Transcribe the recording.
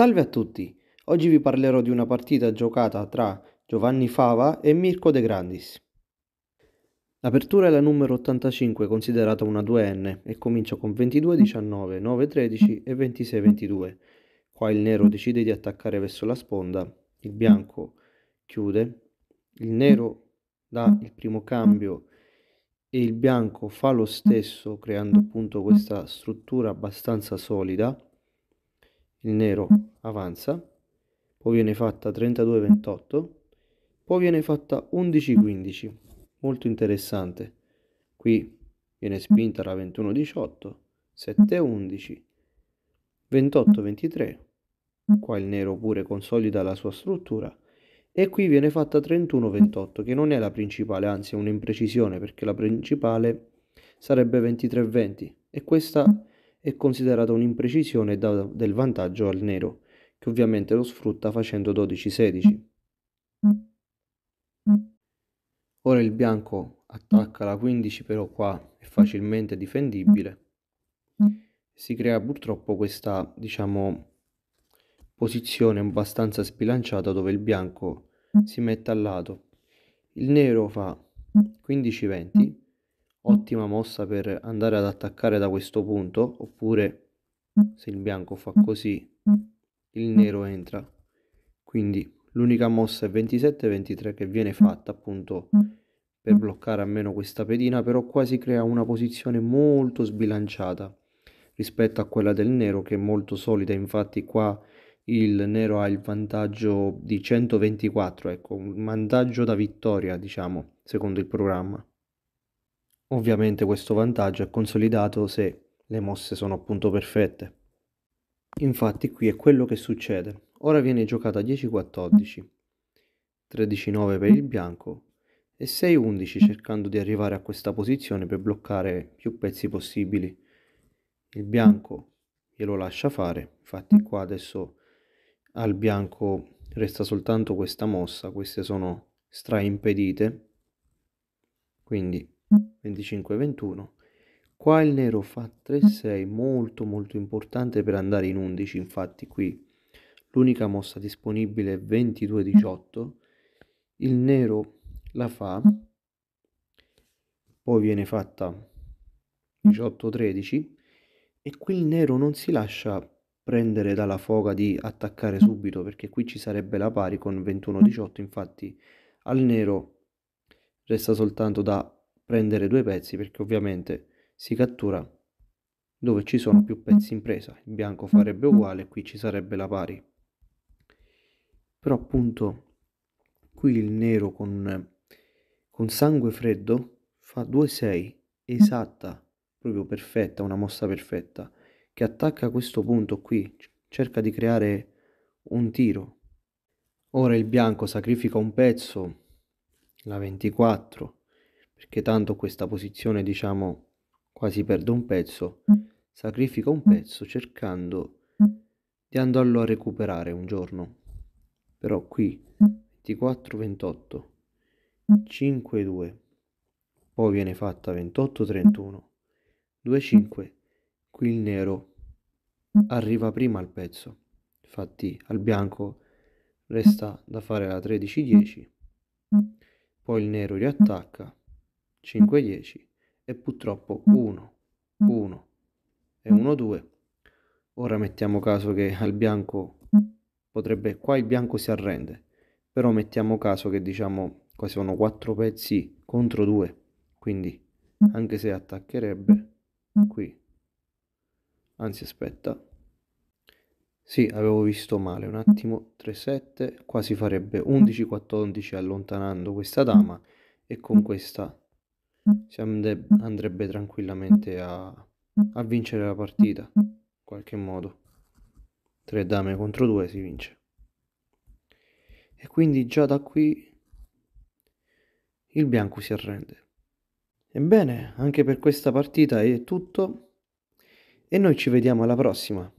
Salve a tutti, oggi vi parlerò di una partita giocata tra Giovanni Fava e Mirko De Grandis. L'apertura è la numero 85, considerata una 2N, e comincia con 22-19, 9-13 e 26-22. Qua il nero decide di attaccare verso la sponda, il bianco chiude, il nero dà il primo cambio e il bianco fa lo stesso creando appunto questa struttura abbastanza solida il nero mm. avanza, poi viene fatta 32-28, poi viene fatta 11-15, molto interessante. Qui viene mm. spinta la 21-18, 7-11, 28-23, qua il nero pure consolida la sua struttura, e qui viene fatta 31-28, che non è la principale, anzi è un'imprecisione, perché la principale sarebbe 23-20, e questa mm è considerata un'imprecisione e dà del vantaggio al nero, che ovviamente lo sfrutta facendo 12-16. Ora il bianco attacca la 15, però qua è facilmente difendibile. Si crea purtroppo questa, diciamo, posizione abbastanza sbilanciata dove il bianco si mette al lato. Il nero fa 15-20 Mm. ottima mossa per andare ad attaccare da questo punto oppure mm. se il bianco fa mm. così il nero entra quindi l'unica mossa è 27-23 che viene fatta appunto per bloccare almeno questa pedina però qua si crea una posizione molto sbilanciata rispetto a quella del nero che è molto solida infatti qua il nero ha il vantaggio di 124 ecco un vantaggio da vittoria diciamo secondo il programma Ovviamente questo vantaggio è consolidato se le mosse sono appunto perfette. Infatti qui è quello che succede. Ora viene giocata 10-14, 13-9 per il bianco e 6-11 cercando di arrivare a questa posizione per bloccare più pezzi possibili. Il bianco glielo lascia fare, infatti qua adesso al bianco resta soltanto questa mossa, queste sono straimpedite, quindi 25-21. Qua il nero fa 3-6, molto molto importante per andare in 11, infatti qui l'unica mossa disponibile è 22-18. Il nero la fa, poi viene fatta 18-13 e qui il nero non si lascia prendere dalla foga di attaccare subito perché qui ci sarebbe la pari con 21-18, infatti al nero resta soltanto da prendere due pezzi perché ovviamente si cattura dove ci sono mm, più mm. pezzi in presa. Il bianco farebbe mm, uguale, qui ci sarebbe la pari. Però appunto qui il nero con, con sangue freddo fa 2-6, esatta, proprio perfetta, una mossa perfetta, che attacca questo punto qui, cerca di creare un tiro. Ora il bianco sacrifica un pezzo, la 24, perché tanto questa posizione diciamo quasi perdo un pezzo, mm. sacrifico un mm. pezzo cercando mm. di andarlo a recuperare un giorno. Però qui 24 28 5 2 poi viene fatta 28 31 2 5 qui il nero arriva prima al pezzo. Infatti al bianco resta da fare la 13 10. Poi il nero riattacca 5, 10 e purtroppo 1, mm. 1 mm. e 1, mm. 2. Ora mettiamo caso che al bianco potrebbe, qua il bianco si arrende, però mettiamo caso che diciamo qua sono 4 pezzi contro 2, quindi anche se attaccherebbe qui, anzi aspetta, sì, avevo visto male un attimo. 3-7, qua si farebbe 11-14 allontanando questa dama e con questa si and- andrebbe tranquillamente a-, a vincere la partita, in qualche modo. Tre dame contro due si vince. E quindi già da qui il bianco si arrende. Ebbene, anche per questa partita è tutto e noi ci vediamo alla prossima.